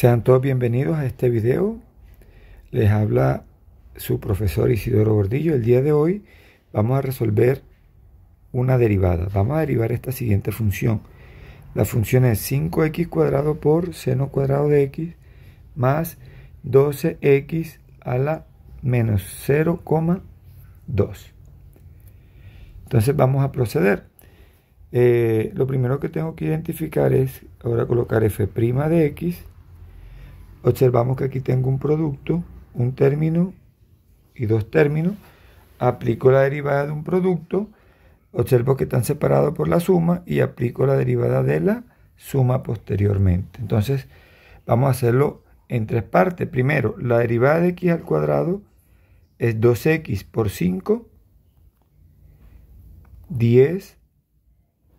Sean todos bienvenidos a este video. Les habla su profesor Isidoro Gordillo. El día de hoy vamos a resolver una derivada. Vamos a derivar esta siguiente función. La función es 5x cuadrado por seno cuadrado de x más 12x a la menos 0,2. Entonces vamos a proceder. Eh, lo primero que tengo que identificar es, ahora colocar f' de x observamos que aquí tengo un producto, un término y dos términos, aplico la derivada de un producto, observo que están separados por la suma y aplico la derivada de la suma posteriormente. Entonces, vamos a hacerlo en tres partes. Primero, la derivada de x al cuadrado es 2x por 5, 10,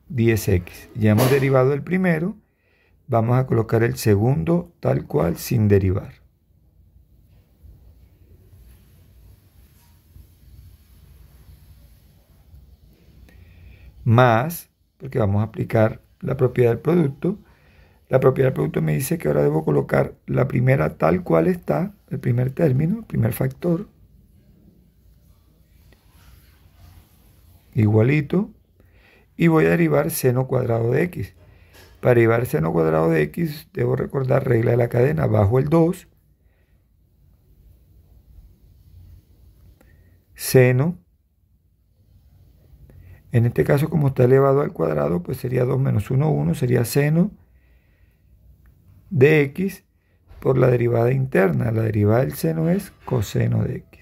10x. Ya hemos derivado el primero, vamos a colocar el segundo tal cual sin derivar. Más, porque vamos a aplicar la propiedad del producto, la propiedad del producto me dice que ahora debo colocar la primera tal cual está, el primer término, el primer factor, igualito, y voy a derivar seno cuadrado de x. Para llevar seno cuadrado de x, debo recordar regla de la cadena, bajo el 2, seno, en este caso como está elevado al cuadrado, pues sería 2 menos 1, 1, sería seno de x por la derivada interna. La derivada del seno es coseno de x.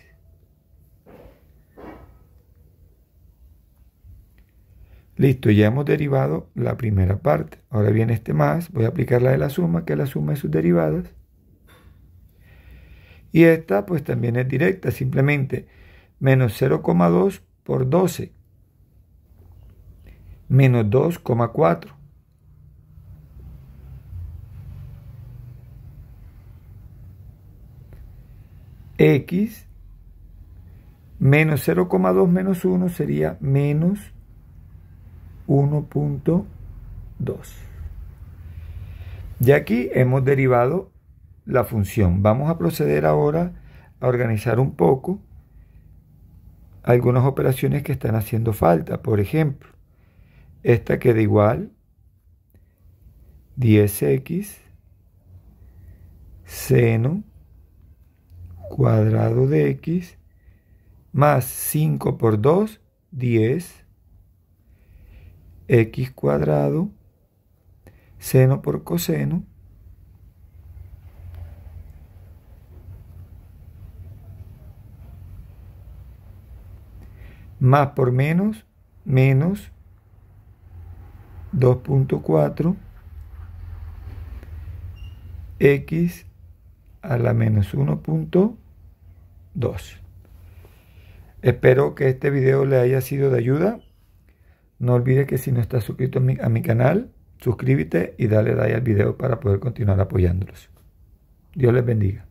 Listo, ya hemos derivado la primera parte. Ahora viene este más, voy a aplicar la de la suma, que es la suma de sus derivadas. Y esta pues también es directa, simplemente menos 0,2 por 12, menos 2,4. X menos 0,2 menos 1 sería menos 1.2. y aquí hemos derivado la función. Vamos a proceder ahora a organizar un poco algunas operaciones que están haciendo falta. Por ejemplo, esta queda igual 10x seno cuadrado de x más 5 por 2, 10 x cuadrado, seno por coseno, más por menos, menos 2.4 x a la menos 1.2. Espero que este video le haya sido de ayuda. No olvides que si no estás suscrito a mi, canal, suscríbete y dale like al video para poder continuar apoyándolos. Dios les bendiga.